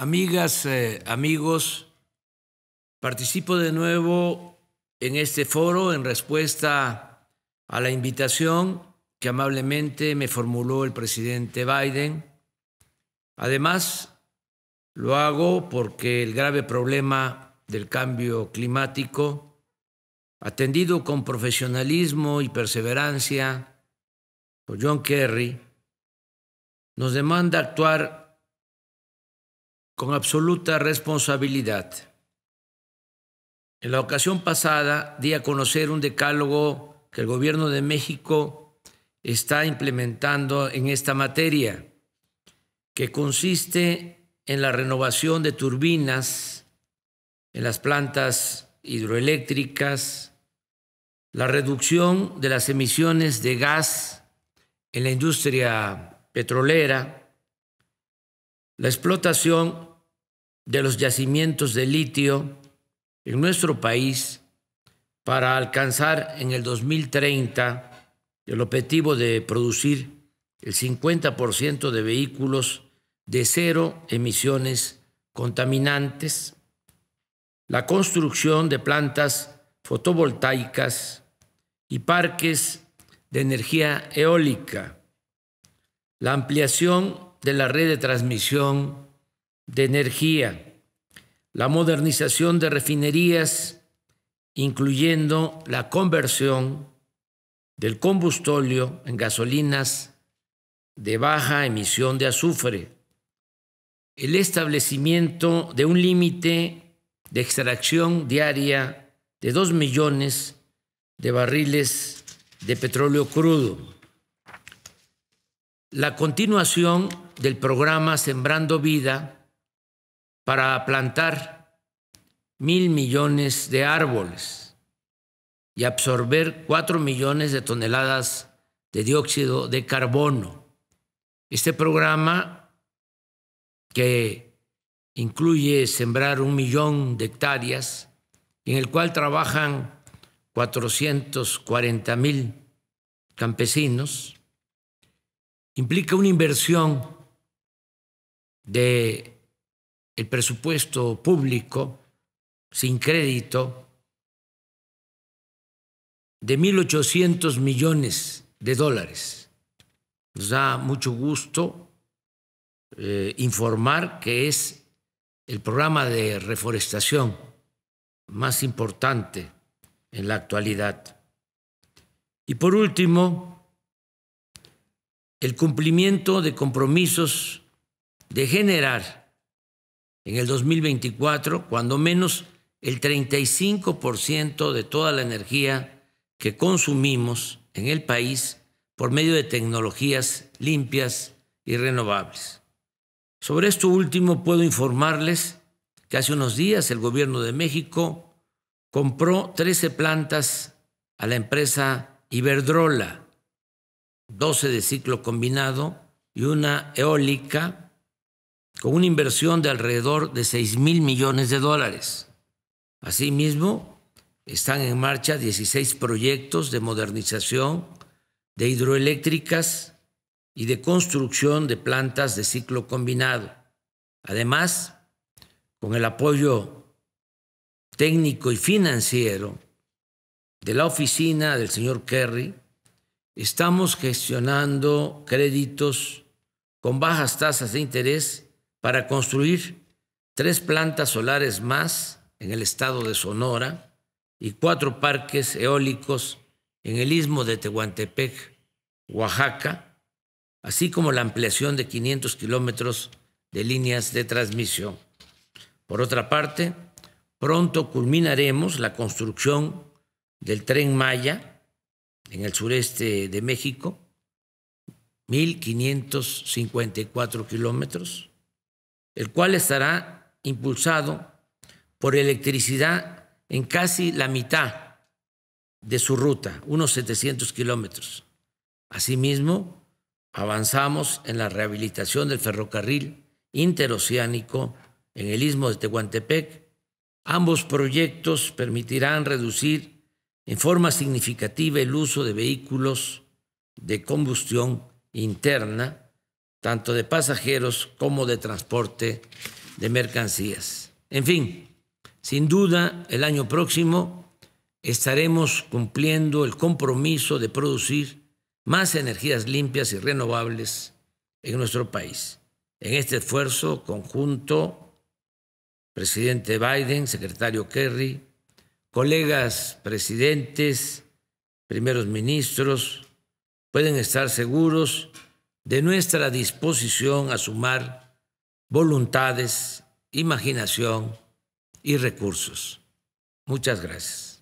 Amigas, eh, amigos, participo de nuevo en este foro en respuesta a la invitación que amablemente me formuló el presidente Biden. Además, lo hago porque el grave problema del cambio climático, atendido con profesionalismo y perseverancia por John Kerry, nos demanda actuar con absoluta responsabilidad. En la ocasión pasada di a conocer un decálogo que el gobierno de México está implementando en esta materia, que consiste en la renovación de turbinas en las plantas hidroeléctricas, la reducción de las emisiones de gas en la industria petrolera, la explotación de los yacimientos de litio en nuestro país para alcanzar en el 2030 el objetivo de producir el 50% de vehículos de cero emisiones contaminantes, la construcción de plantas fotovoltaicas y parques de energía eólica, la ampliación de la red de transmisión de energía, la modernización de refinerías, incluyendo la conversión del combustóleo en gasolinas de baja emisión de azufre, el establecimiento de un límite de extracción diaria de 2 millones de barriles de petróleo crudo la continuación del programa Sembrando Vida para plantar mil millones de árboles y absorber cuatro millones de toneladas de dióxido de carbono. Este programa, que incluye sembrar un millón de hectáreas, en el cual trabajan 440 mil campesinos, implica una inversión del el presupuesto público sin crédito de 1.800 millones de dólares. Nos da mucho gusto eh, informar que es el programa de reforestación más importante en la actualidad. Y por último, el cumplimiento de compromisos de generar en el 2024 cuando menos el 35% de toda la energía que consumimos en el país por medio de tecnologías limpias y renovables. Sobre esto último puedo informarles que hace unos días el gobierno de México compró 13 plantas a la empresa Iberdrola 12 de ciclo combinado y una eólica con una inversión de alrededor de 6 mil millones de dólares. Asimismo, están en marcha 16 proyectos de modernización de hidroeléctricas y de construcción de plantas de ciclo combinado. Además, con el apoyo técnico y financiero de la oficina del señor Kerry, estamos gestionando créditos con bajas tasas de interés para construir tres plantas solares más en el estado de Sonora y cuatro parques eólicos en el istmo de Tehuantepec, Oaxaca, así como la ampliación de 500 kilómetros de líneas de transmisión. Por otra parte, pronto culminaremos la construcción del tren Maya, en el sureste de México, 1.554 kilómetros, el cual estará impulsado por electricidad en casi la mitad de su ruta, unos 700 kilómetros. Asimismo, avanzamos en la rehabilitación del ferrocarril interoceánico en el istmo de Tehuantepec. Ambos proyectos permitirán reducir en forma significativa el uso de vehículos de combustión interna, tanto de pasajeros como de transporte de mercancías. En fin, sin duda, el año próximo estaremos cumpliendo el compromiso de producir más energías limpias y renovables en nuestro país. En este esfuerzo conjunto, presidente Biden, secretario Kerry, colegas presidentes, primeros ministros, pueden estar seguros de nuestra disposición a sumar voluntades, imaginación y recursos. Muchas gracias.